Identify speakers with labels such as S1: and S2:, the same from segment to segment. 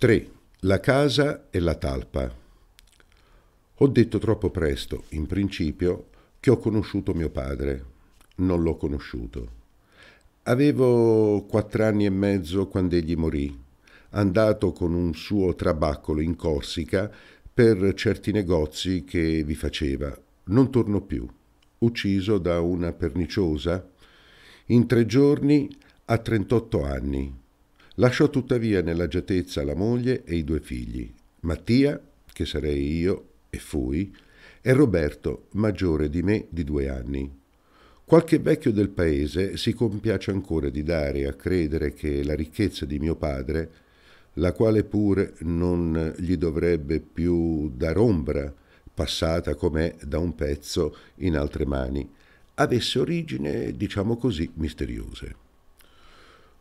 S1: 3. La casa e la talpa. Ho detto troppo presto, in principio, che ho conosciuto mio padre. Non l'ho conosciuto. Avevo quattro anni e mezzo quando egli morì, andato con un suo trabaccolo in Corsica per certi negozi che vi faceva. Non tornò più, ucciso da una perniciosa, in tre giorni a 38 anni Lasciò tuttavia nell'agiatezza la moglie e i due figli, Mattia, che sarei io e fui, e Roberto, maggiore di me di due anni. Qualche vecchio del paese si compiace ancora di dare a credere che la ricchezza di mio padre, la quale pure non gli dovrebbe più dar ombra, passata com'è da un pezzo in altre mani, avesse origine, diciamo così, misteriose.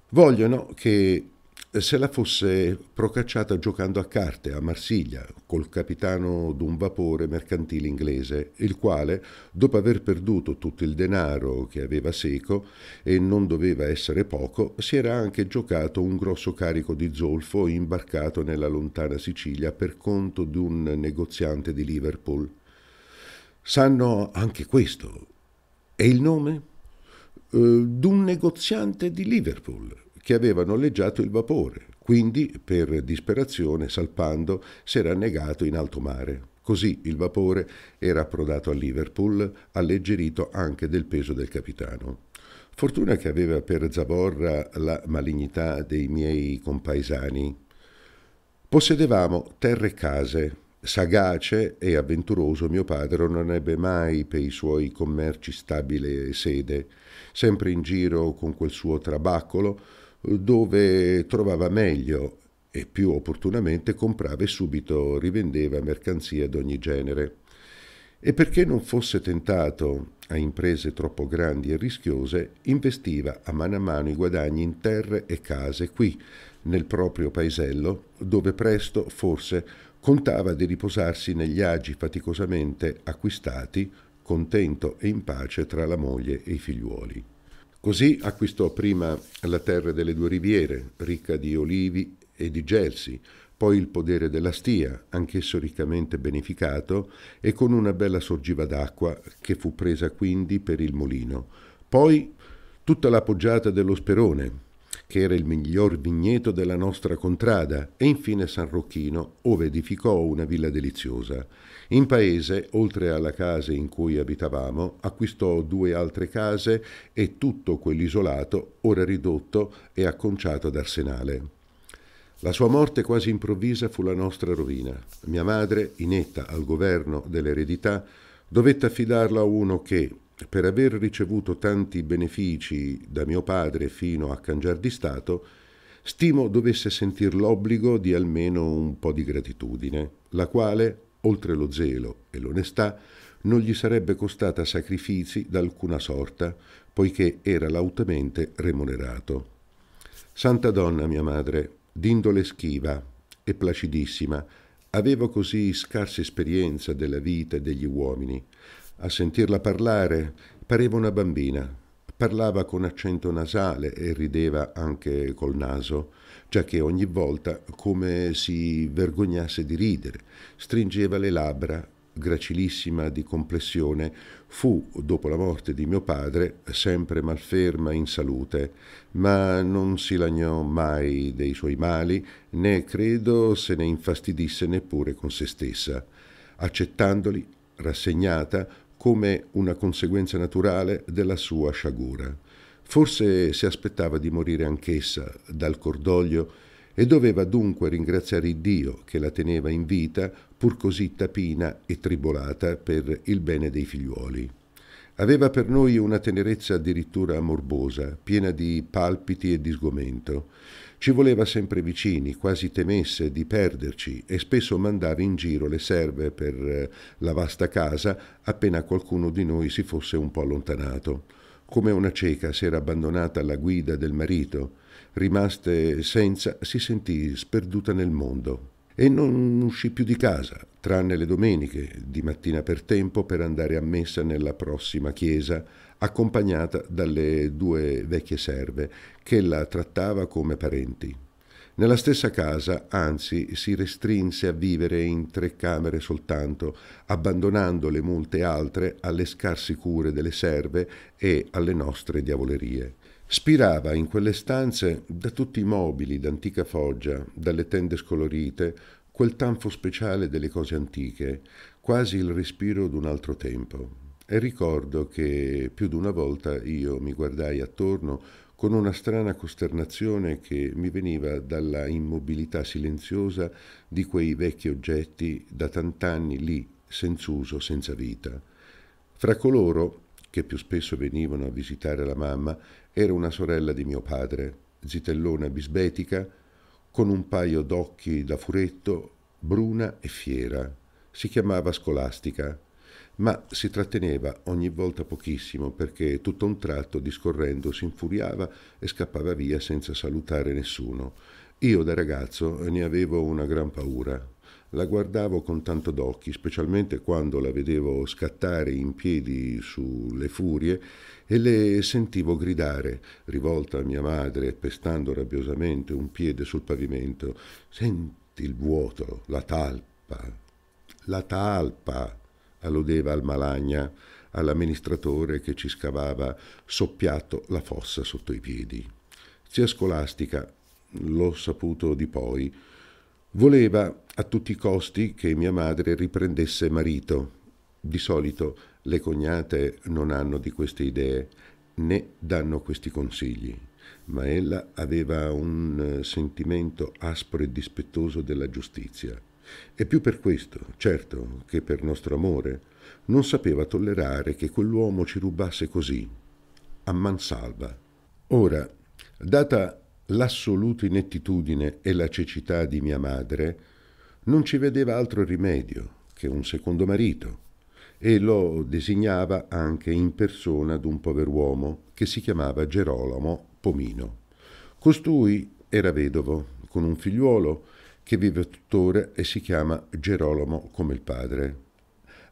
S1: Vogliono che eh, se la fosse procacciata giocando a carte a Marsiglia col capitano d'un vapore mercantile inglese, il quale, dopo aver perduto tutto il denaro che aveva seco e non doveva essere poco, si era anche giocato un grosso carico di zolfo imbarcato nella lontana Sicilia per conto di un negoziante di Liverpool. Sanno anche questo. E il nome? Eh, d'un negoziante di Liverpool che aveva noleggiato il vapore, quindi per disperazione salpando si era annegato in alto mare. Così il vapore era approdato a Liverpool, alleggerito anche del peso del capitano. Fortuna che aveva per Zavorra la malignità dei miei compaesani. Possedevamo terre e case, Sagace e avventuroso mio padre non ebbe mai per i suoi commerci stabile sede, sempre in giro con quel suo trabaccolo, dove trovava meglio e più opportunamente comprava e subito rivendeva mercanzie d'ogni genere. E perché non fosse tentato a imprese troppo grandi e rischiose, investiva a mano a mano i guadagni in terre e case qui, nel proprio paesello, dove presto, forse, contava di riposarsi negli agi faticosamente acquistati, contento e in pace tra la moglie e i figliuoli. Così acquistò prima la terra delle due riviere, ricca di olivi e di gelsi, poi il podere della stia, anch'esso riccamente beneficato, e con una bella sorgiva d'acqua che fu presa quindi per il mulino. Poi tutta la poggiata dello sperone, che era il miglior vigneto della nostra contrada, e infine San Rocchino, ove edificò una villa deliziosa. In paese, oltre alla casa in cui abitavamo, acquistò due altre case e tutto quell'isolato, ora ridotto e acconciato ad arsenale. La sua morte quasi improvvisa fu la nostra rovina. Mia madre, inetta al governo dell'eredità, dovette affidarla a uno che, per aver ricevuto tanti benefici da mio padre fino a cangiar di Stato, stimo dovesse sentir l'obbligo di almeno un po' di gratitudine, la quale, oltre lo zelo e l'onestà, non gli sarebbe costata sacrifici d'alcuna sorta, poiché era lautamente remunerato. Santa donna mia madre, d'indole schiva e placidissima, aveva così scarsa esperienza della vita e degli uomini, a sentirla parlare pareva una bambina. Parlava con accento nasale e rideva anche col naso, già che ogni volta come si vergognasse di ridere. Stringeva le labbra, gracilissima di complessione, fu, dopo la morte di mio padre, sempre malferma in salute, ma non si lagnò mai dei suoi mali, né credo se ne infastidisse neppure con se stessa. Accettandoli, rassegnata, come una conseguenza naturale della sua sciagura. Forse si aspettava di morire anch'essa dal cordoglio e doveva dunque ringraziare il Dio che la teneva in vita, pur così tapina e tribolata per il bene dei figliuoli. Aveva per noi una tenerezza addirittura morbosa, piena di palpiti e di sgomento. Ci voleva sempre vicini, quasi temesse di perderci e spesso mandava in giro le serve per eh, la vasta casa appena qualcuno di noi si fosse un po' allontanato. Come una cieca si era abbandonata alla guida del marito, rimaste senza si sentì sperduta nel mondo e non uscì più di casa, tranne le domeniche, di mattina per tempo per andare a messa nella prossima chiesa accompagnata dalle due vecchie serve che la trattava come parenti. Nella stessa casa, anzi, si restrinse a vivere in tre camere soltanto, abbandonando le molte altre alle scarse cure delle serve e alle nostre diavolerie. Spirava in quelle stanze da tutti i mobili d'antica foggia, dalle tende scolorite, quel tanfo speciale delle cose antiche, quasi il respiro d'un altro tempo. E ricordo che più di una volta io mi guardai attorno con una strana costernazione che mi veniva dalla immobilità silenziosa di quei vecchi oggetti da tant'anni lì, senz'uso, senza vita. Fra coloro che più spesso venivano a visitare la mamma era una sorella di mio padre, zitellona bisbetica, con un paio d'occhi da furetto, bruna e fiera. Si chiamava Scolastica ma si tratteneva ogni volta pochissimo perché tutto un tratto discorrendo si infuriava e scappava via senza salutare nessuno. Io da ragazzo ne avevo una gran paura. La guardavo con tanto d'occhi, specialmente quando la vedevo scattare in piedi sulle furie e le sentivo gridare, rivolta a mia madre, pestando rabbiosamente un piede sul pavimento. Senti il vuoto, la talpa, la talpa alludeva al Malagna, all'amministratore che ci scavava soppiatto la fossa sotto i piedi. Zia Scolastica, l'ho saputo di poi, voleva a tutti i costi che mia madre riprendesse marito. Di solito le cognate non hanno di queste idee né danno questi consigli, ma ella aveva un eh, sentimento aspro e dispettoso della giustizia. E più per questo, certo, che per nostro amore, non sapeva tollerare che quell'uomo ci rubasse così, a man salva. Ora, data l'assoluta inettitudine e la cecità di mia madre, non ci vedeva altro rimedio che un secondo marito e lo designava anche in persona d'un pover'uomo che si chiamava Gerolamo Pomino. Costui era vedovo, con un figliuolo che vive tuttora e si chiama Gerolamo come il padre.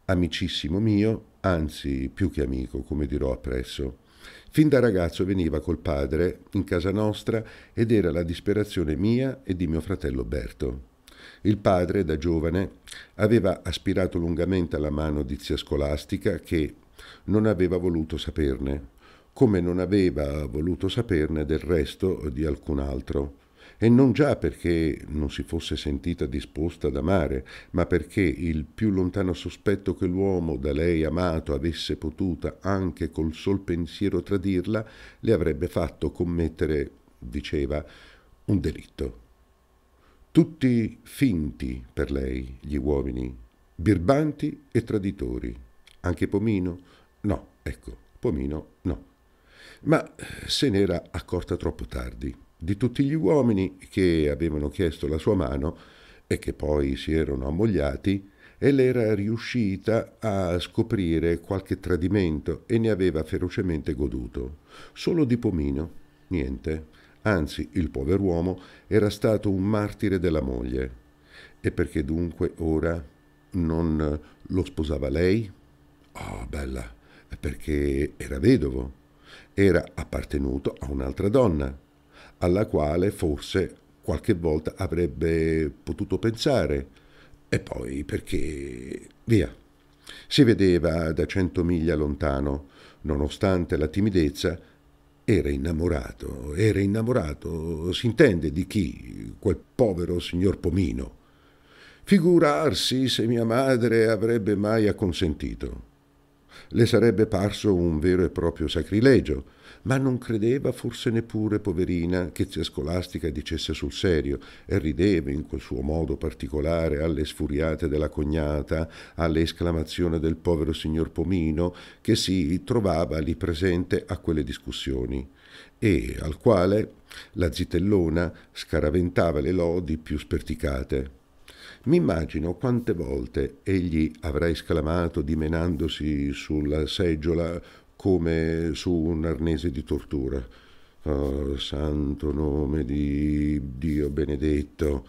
S1: Amicissimo mio, anzi più che amico, come dirò appresso. Fin da ragazzo veniva col padre in casa nostra ed era la disperazione mia e di mio fratello Berto. Il padre, da giovane, aveva aspirato lungamente alla mano di zia scolastica che non aveva voluto saperne, come non aveva voluto saperne del resto di alcun altro e non già perché non si fosse sentita disposta ad amare, ma perché il più lontano sospetto che l'uomo da lei amato avesse potuta anche col sol pensiero tradirla, le avrebbe fatto commettere, diceva, un delitto. Tutti finti per lei gli uomini, birbanti e traditori. Anche Pomino? No, ecco, Pomino no. Ma se n'era accorta troppo tardi di tutti gli uomini che avevano chiesto la sua mano e che poi si erano ammogliati, ella era riuscita a scoprire qualche tradimento e ne aveva ferocemente goduto. Solo di Pomino, niente. Anzi, il pover'uomo era stato un martire della moglie. E perché dunque ora non lo sposava lei? Oh, bella, perché era vedovo, era appartenuto a un'altra donna alla quale forse qualche volta avrebbe potuto pensare. E poi perché via. Si vedeva da cento miglia lontano, nonostante la timidezza, era innamorato, era innamorato, si intende di chi? Quel povero signor Pomino. Figurarsi se mia madre avrebbe mai acconsentito le sarebbe parso un vero e proprio sacrilegio, ma non credeva forse neppure, poverina, che zia scolastica dicesse sul serio e rideva in quel suo modo particolare alle sfuriate della cognata, alle esclamazioni del povero signor Pomino, che si trovava lì presente a quelle discussioni e al quale la zitellona scaraventava le lodi più sperticate. Mi immagino quante volte egli avrà esclamato dimenandosi sulla seggiola come su un arnese di tortura. Oh, santo nome di Dio benedetto!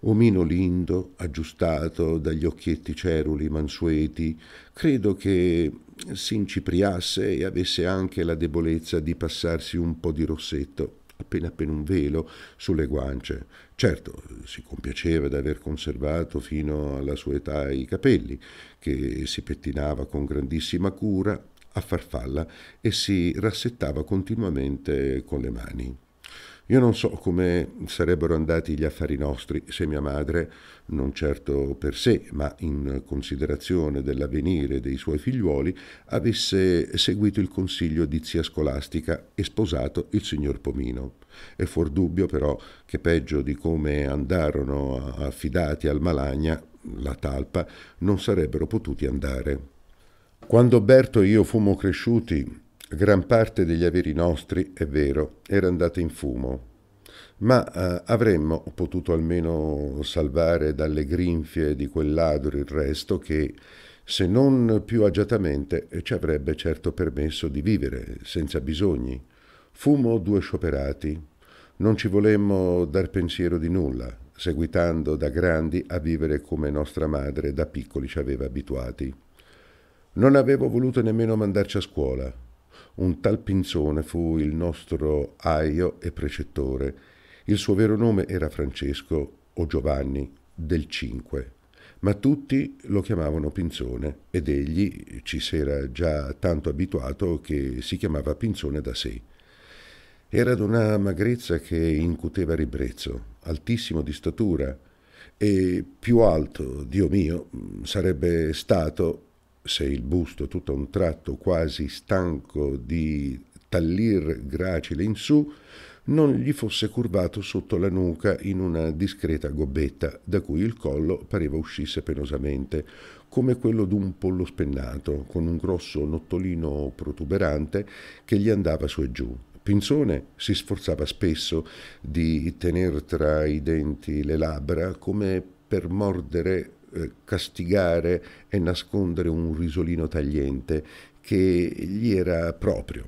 S1: Omino lindo, aggiustato dagli occhietti ceruli mansueti, credo che si incipriasse e avesse anche la debolezza di passarsi un po' di rossetto appena appena un velo sulle guance. Certo, si compiaceva di aver conservato fino alla sua età i capelli, che si pettinava con grandissima cura a farfalla e si rassettava continuamente con le mani. Io non so come sarebbero andati gli affari nostri se mia madre, non certo per sé, ma in considerazione dell'avvenire dei suoi figliuoli, avesse seguito il consiglio di zia scolastica e sposato il signor Pomino. È fuor dubbio però che peggio di come andarono affidati al Malagna, la talpa, non sarebbero potuti andare. Quando Berto e io fummo cresciuti, Gran parte degli averi nostri, è vero, era andata in fumo, ma eh, avremmo potuto almeno salvare dalle grinfie di quel ladro il resto che, se non più agiatamente, ci avrebbe certo permesso di vivere senza bisogni. Fumo due scioperati, non ci volemmo dar pensiero di nulla, seguitando da grandi a vivere come nostra madre da piccoli ci aveva abituati. Non avevo voluto nemmeno mandarci a scuola, un tal Pinzone fu il nostro aio e precettore. Il suo vero nome era Francesco o Giovanni del Cinque, ma tutti lo chiamavano Pinzone ed egli ci si era già tanto abituato che si chiamava Pinzone da sé. Era d'una magrezza che incuteva ribrezzo, altissimo di statura, e più alto, Dio mio, sarebbe stato se il busto tutto a un tratto quasi stanco di tallir gracile in su, non gli fosse curvato sotto la nuca in una discreta gobbetta, da cui il collo pareva uscisse penosamente, come quello d'un pollo spennato, con un grosso nottolino protuberante che gli andava su e giù. Pinzone si sforzava spesso di tener tra i denti le labbra come per mordere eh, castigare e nascondere un risolino tagliente che gli era proprio.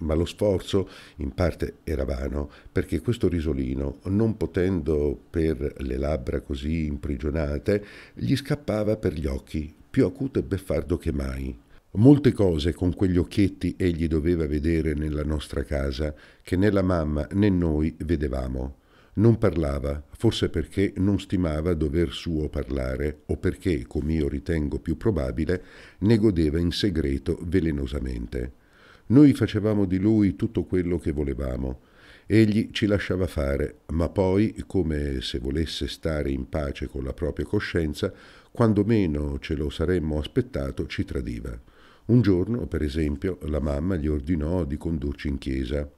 S1: Ma lo sforzo in parte era vano, perché questo risolino, non potendo per le labbra così imprigionate, gli scappava per gli occhi, più acuto e beffardo che mai. Molte cose con quegli occhietti egli doveva vedere nella nostra casa, che né la mamma né noi vedevamo. Non parlava, forse perché non stimava dover suo parlare o perché, come io ritengo più probabile, ne godeva in segreto velenosamente. Noi facevamo di lui tutto quello che volevamo. Egli ci lasciava fare, ma poi, come se volesse stare in pace con la propria coscienza, quando meno ce lo saremmo aspettato, ci tradiva. Un giorno, per esempio, la mamma gli ordinò di condurci in chiesa.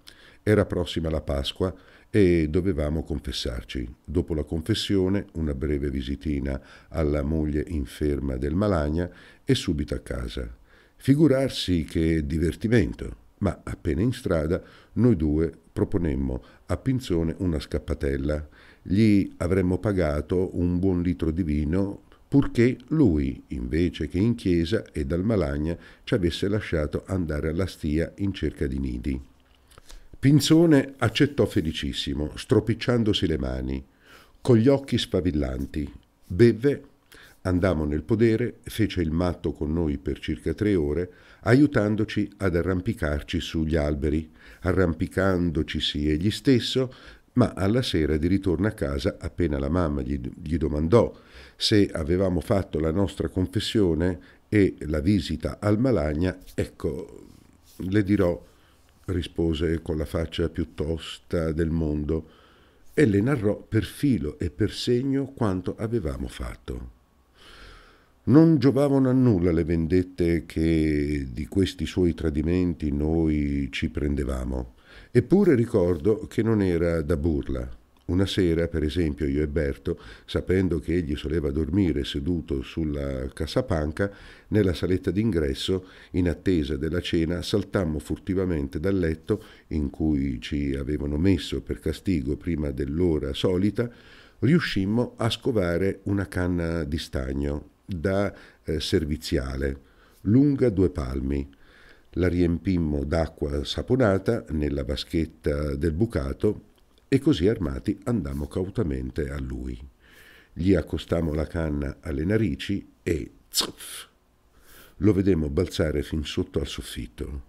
S1: Era prossima la Pasqua e dovevamo confessarci. Dopo la confessione, una breve visitina alla moglie inferma del Malagna e subito a casa. Figurarsi che divertimento! Ma appena in strada, noi due proponemmo a Pinzone una scappatella. Gli avremmo pagato un buon litro di vino purché lui, invece che in chiesa e dal Malagna, ci avesse lasciato andare alla stia in cerca di nidi. Pinzone accettò felicissimo, stropicciandosi le mani, con gli occhi spavillanti. Bevve, andammo nel podere, fece il matto con noi per circa tre ore, aiutandoci ad arrampicarci sugli alberi, arrampicandocisi egli stesso, ma alla sera di ritorno a casa, appena la mamma gli, gli domandò se avevamo fatto la nostra confessione e la visita al Malagna, ecco, le dirò rispose con la faccia più tosta del mondo, e le narrò per filo e per segno quanto avevamo fatto. Non giovavano a nulla le vendette che di questi suoi tradimenti noi ci prendevamo, eppure ricordo che non era da burla, una sera, per esempio, io e Berto, sapendo che egli soleva dormire seduto sulla cassapanca, nella saletta d'ingresso, in attesa della cena, saltammo furtivamente dal letto in cui ci avevano messo per castigo prima dell'ora solita, riuscimmo a scovare una canna di stagno da eh, serviziale, lunga due palmi. La riempimmo d'acqua saponata nella vaschetta del bucato e così armati andammo cautamente a lui. Gli accostammo la canna alle narici e zuff, lo vedemmo balzare fin sotto al soffitto.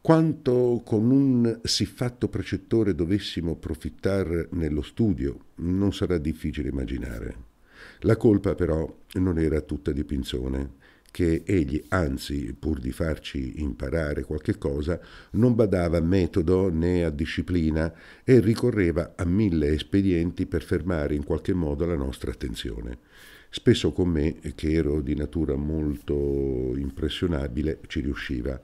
S1: Quanto con un siffatto precettore dovessimo profittar nello studio non sarà difficile immaginare. La colpa però non era tutta di Pinzone che egli, anzi, pur di farci imparare qualche cosa, non badava a metodo né a disciplina e ricorreva a mille espedienti per fermare in qualche modo la nostra attenzione. Spesso con me, che ero di natura molto impressionabile, ci riusciva.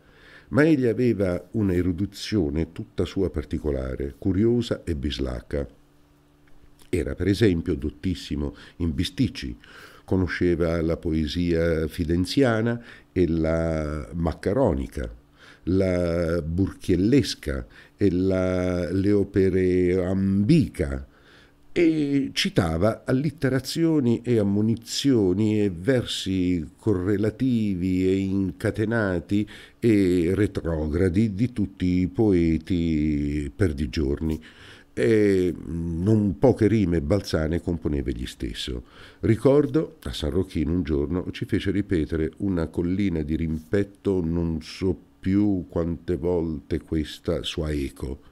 S1: Ma egli aveva un'erudizione tutta sua particolare, curiosa e bislacca. Era per esempio dottissimo in bisticci, conosceva la poesia fidenziana e la maccaronica, la burchiellesca e la, le opere ambica e citava allitterazioni e ammonizioni e versi correlativi e incatenati e retrogradi di tutti i poeti perdigiorni. giorni e non poche rime balzane componeva egli stesso. Ricordo, a San Rocchino un giorno ci fece ripetere una collina di rimpetto non so più quante volte questa sua eco.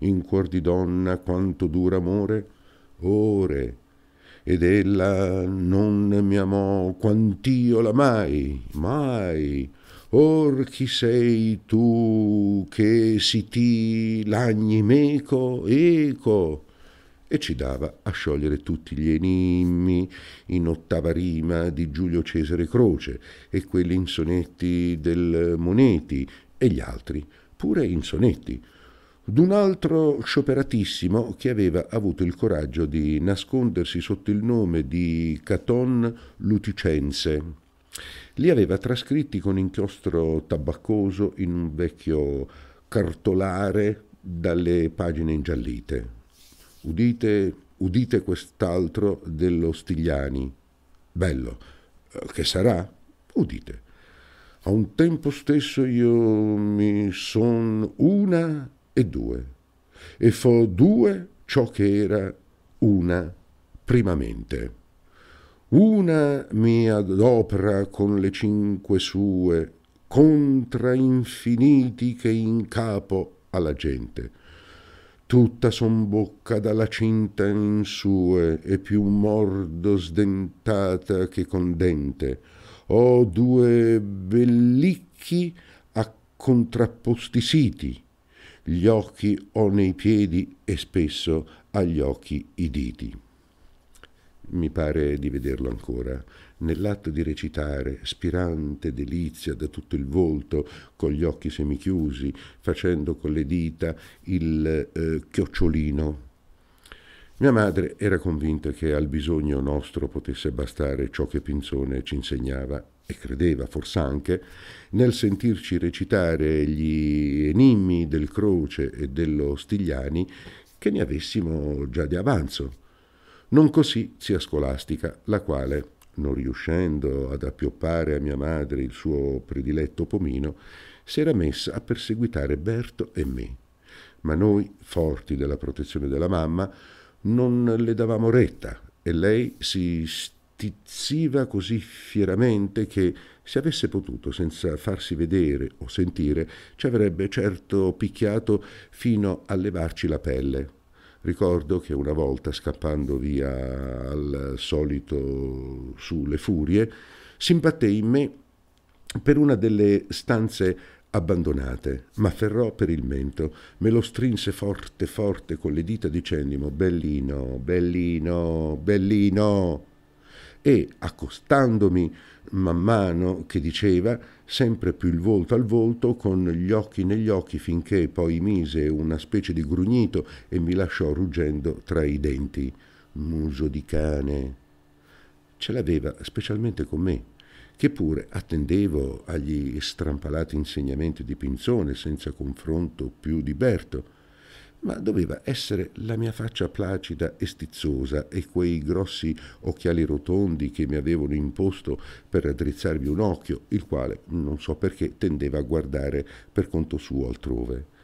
S1: In cuor di donna quanto dura amore? Ore. Ed ella non mi amò quant'io l'amai, mai, mai Or chi sei tu che si ti lagni meco, eco? E ci dava a sciogliere tutti gli enimmi in ottava rima di Giulio Cesare Croce e quelli in sonetti del Moneti e gli altri, pure in sonetti d'un altro scioperatissimo che aveva avuto il coraggio di nascondersi sotto il nome di Caton Luticense. Li aveva trascritti con inchiostro tabaccoso in un vecchio cartolare dalle pagine ingiallite. Udite, udite quest'altro dello Stigliani. Bello. Eh, che sarà? Udite. A un tempo stesso io mi son una e due, e fo due ciò che era una primamente. Una mi adopra con le cinque sue, contra infiniti che in capo alla gente. Tutta son bocca dalla cinta in sue, e più mordo sdentata che con dente. Ho due bellicchi a contrapposti siti, gli occhi ho nei piedi e spesso agli occhi i diti mi pare di vederlo ancora, nell'atto di recitare, spirante delizia da tutto il volto, con gli occhi semichiusi, facendo con le dita il eh, chiocciolino. Mia madre era convinta che al bisogno nostro potesse bastare ciò che Pinzone ci insegnava e credeva forse anche, nel sentirci recitare gli enimmi del Croce e dello Stigliani, che ne avessimo già di avanzo non così zia Scolastica, la quale, non riuscendo ad appioppare a mia madre il suo prediletto pomino, si era messa a perseguitare Berto e me. Ma noi, forti della protezione della mamma, non le davamo retta e lei si stizziva così fieramente che, se avesse potuto, senza farsi vedere o sentire, ci avrebbe certo picchiato fino a levarci la pelle Ricordo che una volta, scappando via al solito sulle furie, si imbatté in me per una delle stanze abbandonate, m'afferrò per il mento, me lo strinse forte forte con le dita dicendimo Bellino, Bellino, Bellino e accostandomi man mano che diceva, sempre più il volto al volto, con gli occhi negli occhi, finché poi mise una specie di grugnito e mi lasciò ruggendo tra i denti. Muso di cane. Ce l'aveva specialmente con me, che pure attendevo agli strampalati insegnamenti di Pinzone senza confronto più di Berto ma doveva essere la mia faccia placida e stizzosa e quei grossi occhiali rotondi che mi avevano imposto per drizzarmi un occhio, il quale, non so perché, tendeva a guardare per conto suo altrove.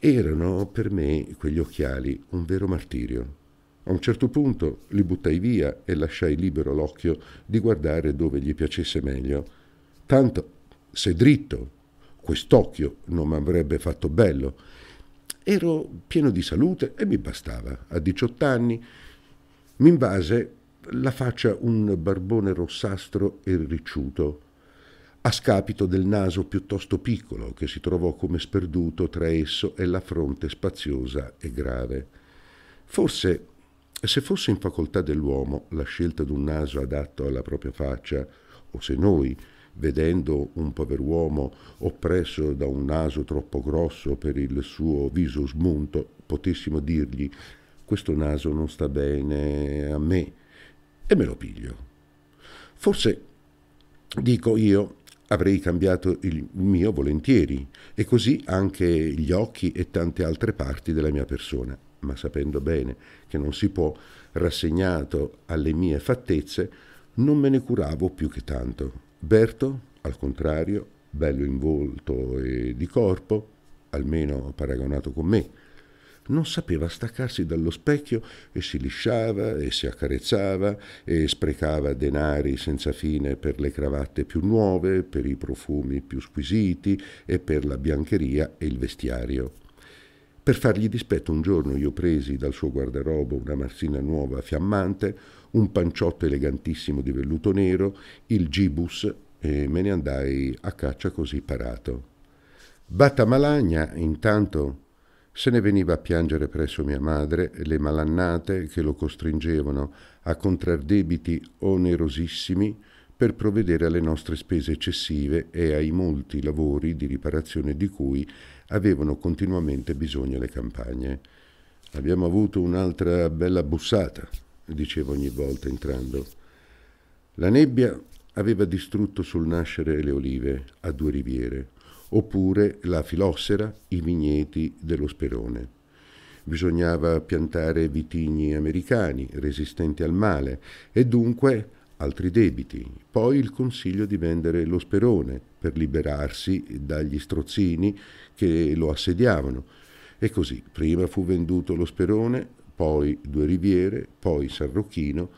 S1: Erano per me quegli occhiali un vero martirio. A un certo punto li buttai via e lasciai libero l'occhio di guardare dove gli piacesse meglio. Tanto, se dritto, quest'occhio non mi avrebbe fatto bello Ero pieno di salute e mi bastava. A 18 anni mi invase la faccia un barbone rossastro e ricciuto, a scapito del naso piuttosto piccolo che si trovò come sperduto tra esso e la fronte spaziosa e grave. Forse, se fosse in facoltà dell'uomo la scelta di un naso adatto alla propria faccia, o se noi, vedendo un pover'uomo oppresso da un naso troppo grosso per il suo viso smunto, potessimo dirgli questo naso non sta bene a me e me lo piglio. Forse, dico io, avrei cambiato il mio volentieri e così anche gli occhi e tante altre parti della mia persona, ma sapendo bene che non si può, rassegnato alle mie fattezze, non me ne curavo più che tanto. Berto, al contrario, bello in volto e di corpo, almeno paragonato con me, non sapeva staccarsi dallo specchio e si lisciava e si accarezzava e sprecava denari senza fine per le cravatte più nuove, per i profumi più squisiti e per la biancheria e il vestiario. Per fargli dispetto un giorno io presi dal suo guardarobo una marsina nuova fiammante, un panciotto elegantissimo di velluto nero, il gibus, e me ne andai a caccia così parato. Batta Malagna, intanto, se ne veniva a piangere presso mia madre le malannate che lo costringevano a contrar debiti onerosissimi per provvedere alle nostre spese eccessive e ai molti lavori di riparazione di cui avevano continuamente bisogno le campagne. Abbiamo avuto un'altra bella bussata dicevo ogni volta entrando. La nebbia aveva distrutto sul nascere le olive a due riviere, oppure la filossera i vigneti dello Sperone. Bisognava piantare vitigni americani resistenti al male e dunque altri debiti, poi il consiglio di vendere lo Sperone per liberarsi dagli strozzini che lo assediavano. E così prima fu venduto lo Sperone, poi Due Riviere, poi San Rocchino,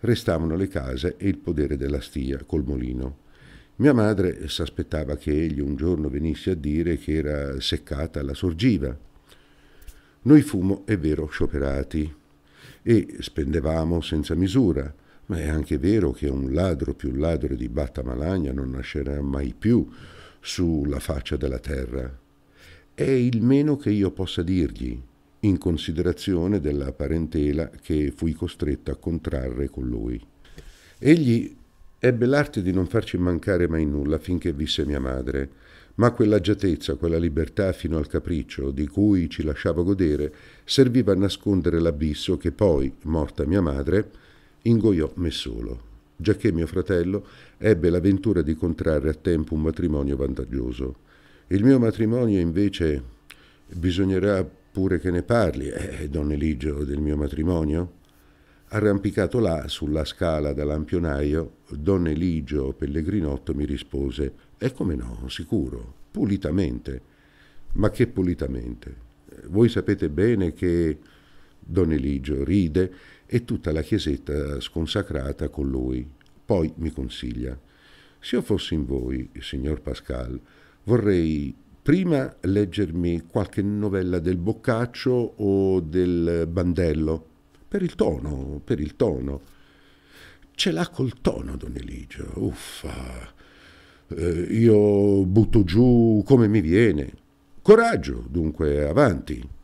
S1: restavano le case e il podere della stia col molino. Mia madre s'aspettava che egli un giorno venisse a dire che era seccata la sorgiva. Noi fummo, è vero, scioperati e spendevamo senza misura, ma è anche vero che un ladro più ladro di Batta Malagna non nascerà mai più sulla faccia della terra. È il meno che io possa dirgli in considerazione della parentela che fui costretto a contrarre con lui. Egli ebbe l'arte di non farci mancare mai nulla finché visse mia madre, ma quell'agiatezza, quella libertà fino al capriccio di cui ci lasciava godere, serviva a nascondere l'abisso che poi, morta mia madre, ingoiò me solo, giacché mio fratello ebbe l'avventura di contrarre a tempo un matrimonio vantaggioso. Il mio matrimonio invece bisognerà Pure che ne parli, eh, don Eligio, del mio matrimonio? Arrampicato là, sulla scala da lampionaio, don Eligio Pellegrinotto mi rispose, e come no, sicuro, pulitamente. Ma che pulitamente? Voi sapete bene che... Don Eligio ride e tutta la chiesetta sconsacrata con lui. Poi mi consiglia: Se io fossi in voi, signor Pascal, vorrei prima leggermi qualche novella del Boccaccio o del Bandello, per il tono, per il tono. Ce l'ha col tono Don Eligio, uffa. Eh, io butto giù come mi viene. Coraggio, dunque, avanti.